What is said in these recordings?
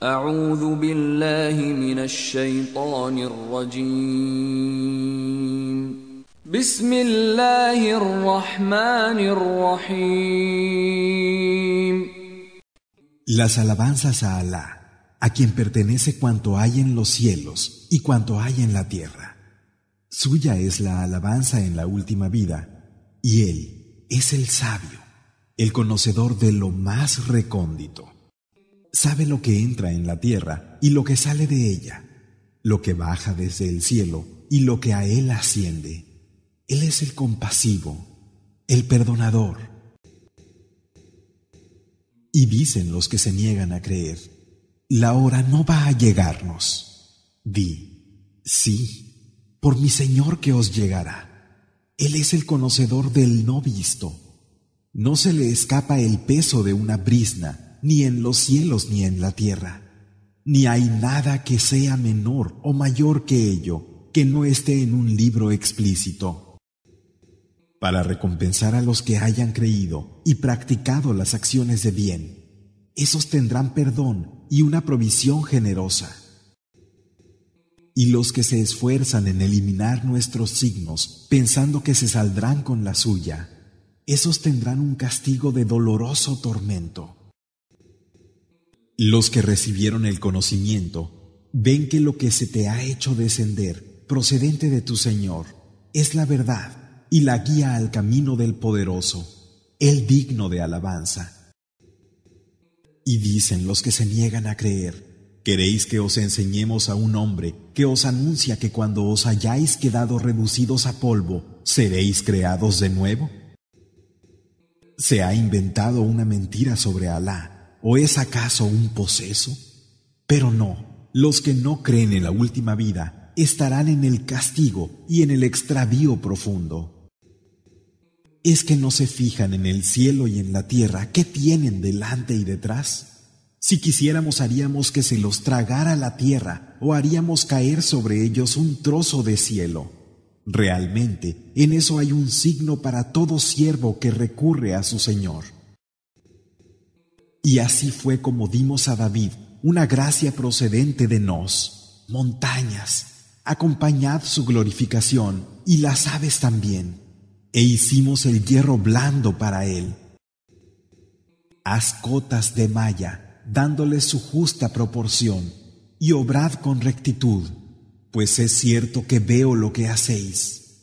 Las alabanzas a Alá, a quien pertenece cuanto hay en los cielos y cuanto hay en la tierra. Suya es la alabanza en la última vida, y Él es el sabio, el conocedor de lo más recóndito sabe lo que entra en la tierra y lo que sale de ella, lo que baja desde el cielo y lo que a él asciende. Él es el compasivo, el perdonador. Y dicen los que se niegan a creer, la hora no va a llegarnos. Di, sí, por mi Señor que os llegará. Él es el conocedor del no visto. No se le escapa el peso de una brisna ni en los cielos ni en la tierra, ni hay nada que sea menor o mayor que ello, que no esté en un libro explícito. Para recompensar a los que hayan creído y practicado las acciones de bien, esos tendrán perdón y una provisión generosa. Y los que se esfuerzan en eliminar nuestros signos, pensando que se saldrán con la suya, esos tendrán un castigo de doloroso tormento. Los que recibieron el conocimiento ven que lo que se te ha hecho descender procedente de tu Señor es la verdad y la guía al camino del poderoso, el digno de alabanza. Y dicen los que se niegan a creer, ¿queréis que os enseñemos a un hombre que os anuncia que cuando os hayáis quedado reducidos a polvo, seréis creados de nuevo? Se ha inventado una mentira sobre Alá ¿O es acaso un poseso? Pero no, los que no creen en la última vida estarán en el castigo y en el extravío profundo. ¿Es que no se fijan en el cielo y en la tierra qué tienen delante y detrás? Si quisiéramos haríamos que se los tragara la tierra o haríamos caer sobre ellos un trozo de cielo. Realmente, en eso hay un signo para todo siervo que recurre a su Señor. Y así fue como dimos a David una gracia procedente de nos, montañas, acompañad su glorificación y las aves también, e hicimos el hierro blando para él. Haz cotas de malla, dándole su justa proporción, y obrad con rectitud, pues es cierto que veo lo que hacéis.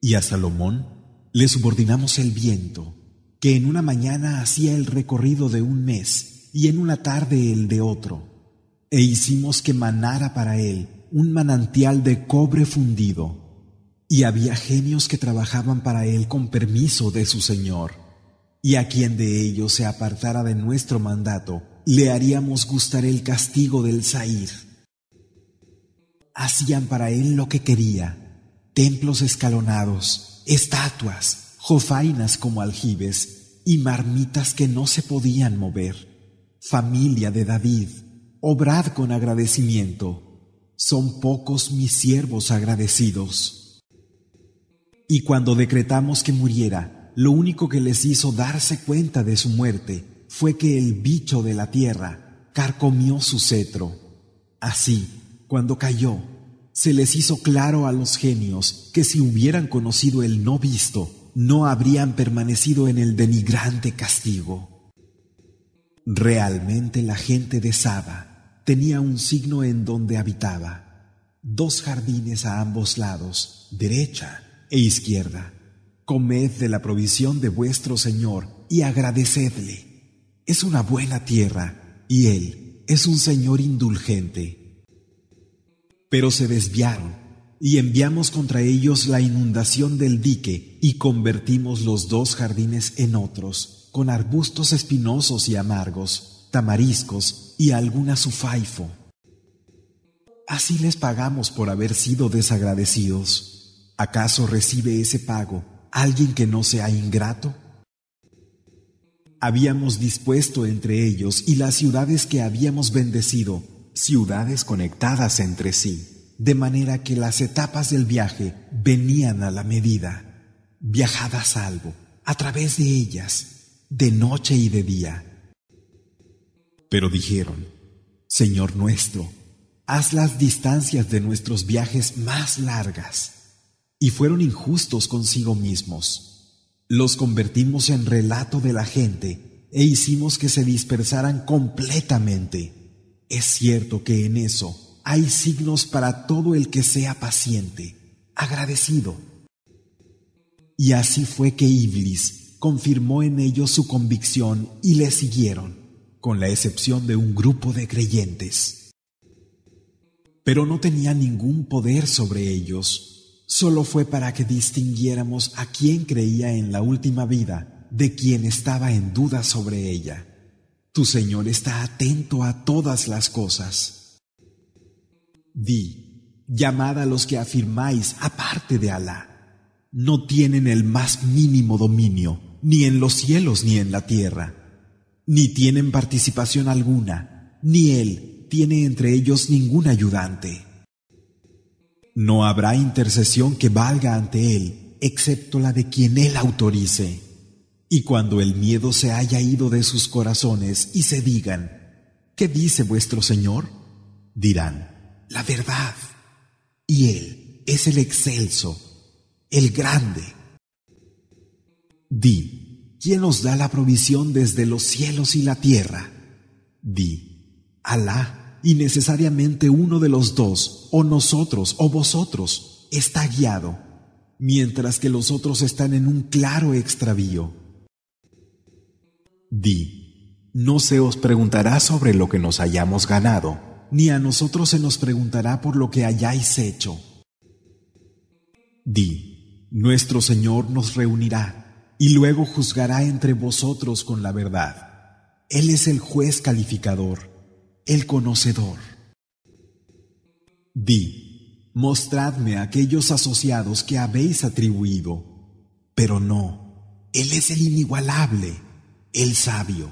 Y a Salomón le subordinamos el viento, que en una mañana hacía el recorrido de un mes y en una tarde el de otro, e hicimos que manara para él un manantial de cobre fundido, y había genios que trabajaban para él con permiso de su Señor, y a quien de ellos se apartara de nuestro mandato, le haríamos gustar el castigo del Sair. Hacían para él lo que quería, templos escalonados, estatuas, jofainas como aljibes y marmitas que no se podían mover. Familia de David, obrad con agradecimiento. Son pocos mis siervos agradecidos. Y cuando decretamos que muriera, lo único que les hizo darse cuenta de su muerte fue que el bicho de la tierra carcomió su cetro. Así, cuando cayó, se les hizo claro a los genios que si hubieran conocido el no visto, no habrían permanecido en el denigrante castigo. Realmente la gente de Saba tenía un signo en donde habitaba, dos jardines a ambos lados, derecha e izquierda. Comed de la provisión de vuestro Señor y agradecedle. Es una buena tierra y Él es un Señor indulgente. Pero se desviaron y enviamos contra ellos la inundación del dique y convertimos los dos jardines en otros, con arbustos espinosos y amargos, tamariscos y algún azufaifo. Así les pagamos por haber sido desagradecidos. ¿Acaso recibe ese pago alguien que no sea ingrato? Habíamos dispuesto entre ellos y las ciudades que habíamos bendecido, ciudades conectadas entre sí de manera que las etapas del viaje venían a la medida. Viajadas a salvo, a través de ellas, de noche y de día. Pero dijeron, Señor nuestro, haz las distancias de nuestros viajes más largas. Y fueron injustos consigo mismos. Los convertimos en relato de la gente e hicimos que se dispersaran completamente. Es cierto que en eso, hay signos para todo el que sea paciente, agradecido. Y así fue que Iblis confirmó en ellos su convicción y le siguieron, con la excepción de un grupo de creyentes. Pero no tenía ningún poder sobre ellos, solo fue para que distinguiéramos a quien creía en la última vida de quien estaba en duda sobre ella. Tu Señor está atento a todas las cosas. Di, llamad a los que afirmáis aparte de Alá. No tienen el más mínimo dominio, ni en los cielos ni en la tierra, ni tienen participación alguna, ni Él tiene entre ellos ningún ayudante. No habrá intercesión que valga ante Él, excepto la de quien Él autorice. Y cuando el miedo se haya ido de sus corazones y se digan, ¿qué dice vuestro Señor? dirán la verdad, y Él es el excelso, el grande. Di, ¿quién os da la provisión desde los cielos y la tierra? Di, Alá, y necesariamente uno de los dos, o nosotros o vosotros, está guiado, mientras que los otros están en un claro extravío. Di, no se os preguntará sobre lo que nos hayamos ganado ni a nosotros se nos preguntará por lo que hayáis hecho. Di, nuestro Señor nos reunirá y luego juzgará entre vosotros con la verdad. Él es el juez calificador, el conocedor. Di, mostradme aquellos asociados que habéis atribuido, pero no, Él es el inigualable, el sabio.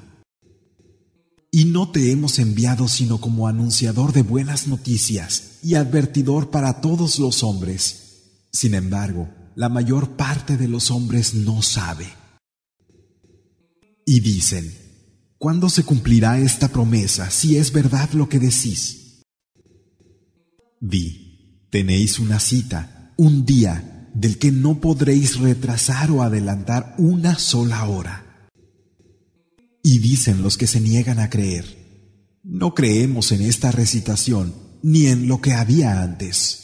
Y no te hemos enviado sino como anunciador de buenas noticias y advertidor para todos los hombres. Sin embargo, la mayor parte de los hombres no sabe. Y dicen, ¿cuándo se cumplirá esta promesa si es verdad lo que decís? Di, tenéis una cita, un día, del que no podréis retrasar o adelantar una sola hora dicen los que se niegan a creer, no creemos en esta recitación ni en lo que había antes.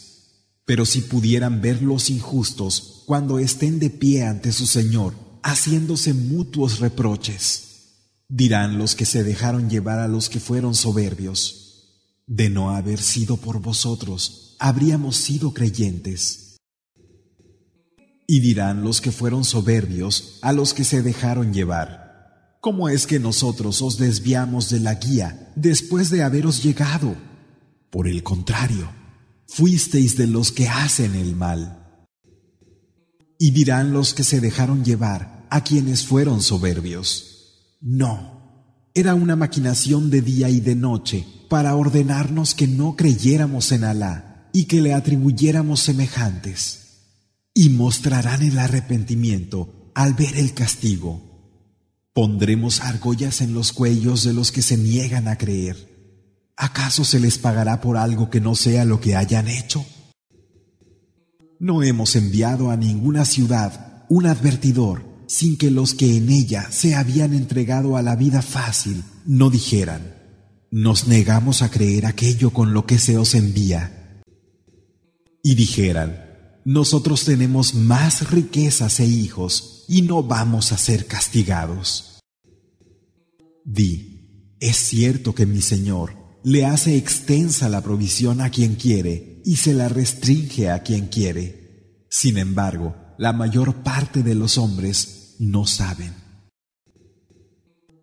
Pero si pudieran ver los injustos cuando estén de pie ante su Señor, haciéndose mutuos reproches, dirán los que se dejaron llevar a los que fueron soberbios. De no haber sido por vosotros, habríamos sido creyentes. Y dirán los que fueron soberbios a los que se dejaron llevar. ¿Cómo es que nosotros os desviamos de la guía después de haberos llegado? Por el contrario, fuisteis de los que hacen el mal. Y dirán los que se dejaron llevar a quienes fueron soberbios. No, era una maquinación de día y de noche para ordenarnos que no creyéramos en Alá y que le atribuyéramos semejantes. Y mostrarán el arrepentimiento al ver el castigo. Pondremos argollas en los cuellos de los que se niegan a creer. ¿Acaso se les pagará por algo que no sea lo que hayan hecho? No hemos enviado a ninguna ciudad un advertidor sin que los que en ella se habían entregado a la vida fácil no dijeran, nos negamos a creer aquello con lo que se os envía. Y dijeran, nosotros tenemos más riquezas e hijos y no vamos a ser castigados. Di, es cierto que mi Señor le hace extensa la provisión a quien quiere y se la restringe a quien quiere. Sin embargo, la mayor parte de los hombres no saben.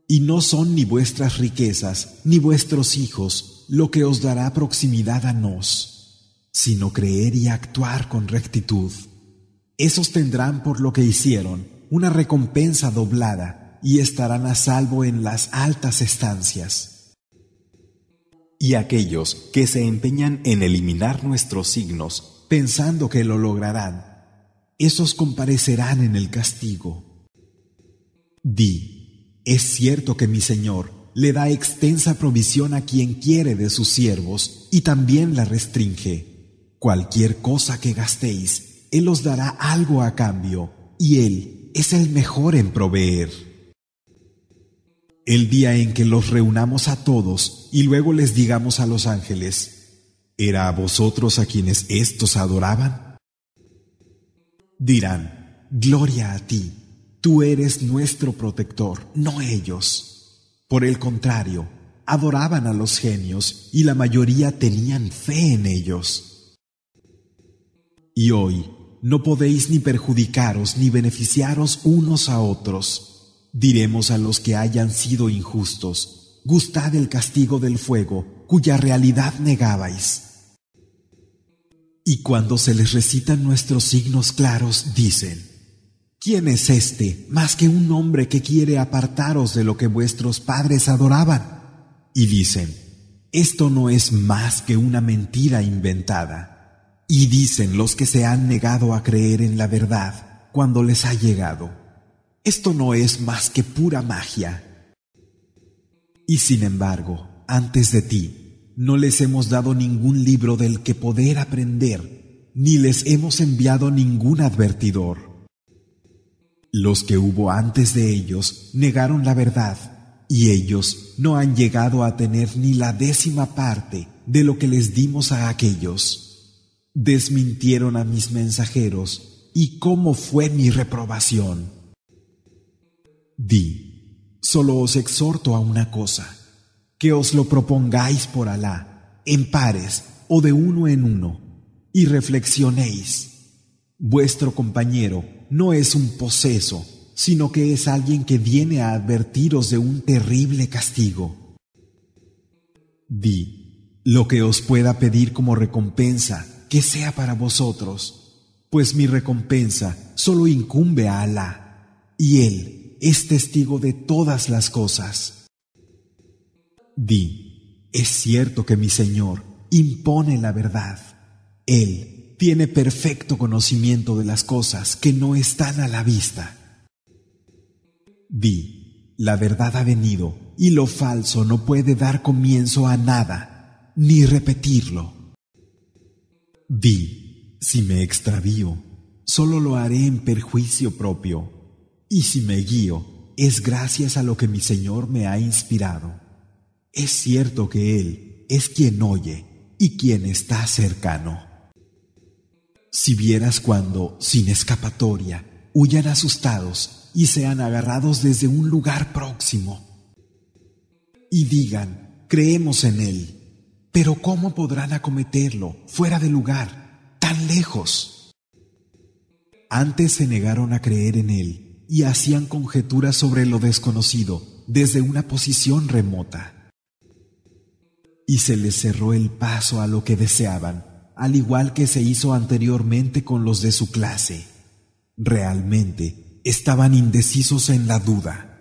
Y no son ni vuestras riquezas ni vuestros hijos lo que os dará proximidad a nos, sino creer y actuar con rectitud. Esos tendrán por lo que hicieron una recompensa doblada y estarán a salvo en las altas estancias. Y aquellos que se empeñan en eliminar nuestros signos, pensando que lo lograrán, esos comparecerán en el castigo. Di, es cierto que mi Señor le da extensa provisión a quien quiere de sus siervos y también la restringe. Cualquier cosa que gastéis, Él os dará algo a cambio y Él es el mejor en proveer. El día en que los reunamos a todos y luego les digamos a los ángeles, ¿era a vosotros a quienes éstos adoraban? Dirán, Gloria a ti, tú eres nuestro protector, no ellos. Por el contrario, adoraban a los genios y la mayoría tenían fe en ellos. Y hoy, no podéis ni perjudicaros ni beneficiaros unos a otros. Diremos a los que hayan sido injustos, gustad el castigo del fuego, cuya realidad negabais. Y cuando se les recitan nuestros signos claros, dicen, ¿quién es este más que un hombre que quiere apartaros de lo que vuestros padres adoraban? Y dicen, esto no es más que una mentira inventada. Y dicen los que se han negado a creer en la verdad cuando les ha llegado, esto no es más que pura magia. Y sin embargo, antes de ti, no les hemos dado ningún libro del que poder aprender, ni les hemos enviado ningún advertidor. Los que hubo antes de ellos negaron la verdad, y ellos no han llegado a tener ni la décima parte de lo que les dimos a aquellos desmintieron a mis mensajeros y cómo fue mi reprobación. Di, solo os exhorto a una cosa, que os lo propongáis por Alá, en pares o de uno en uno, y reflexionéis. Vuestro compañero no es un poseso, sino que es alguien que viene a advertiros de un terrible castigo. Di, lo que os pueda pedir como recompensa, que sea para vosotros, pues mi recompensa solo incumbe a Alá, y Él es testigo de todas las cosas. Di, es cierto que mi Señor impone la verdad. Él tiene perfecto conocimiento de las cosas que no están a la vista. Di, la verdad ha venido y lo falso no puede dar comienzo a nada, ni repetirlo. Di, si me extravío, solo lo haré en perjuicio propio, y si me guío, es gracias a lo que mi Señor me ha inspirado. Es cierto que Él es quien oye y quien está cercano. Si vieras cuando, sin escapatoria, huyan asustados y sean agarrados desde un lugar próximo, y digan, creemos en Él pero ¿cómo podrán acometerlo fuera de lugar, tan lejos? Antes se negaron a creer en él y hacían conjeturas sobre lo desconocido desde una posición remota. Y se les cerró el paso a lo que deseaban, al igual que se hizo anteriormente con los de su clase. Realmente estaban indecisos en la duda.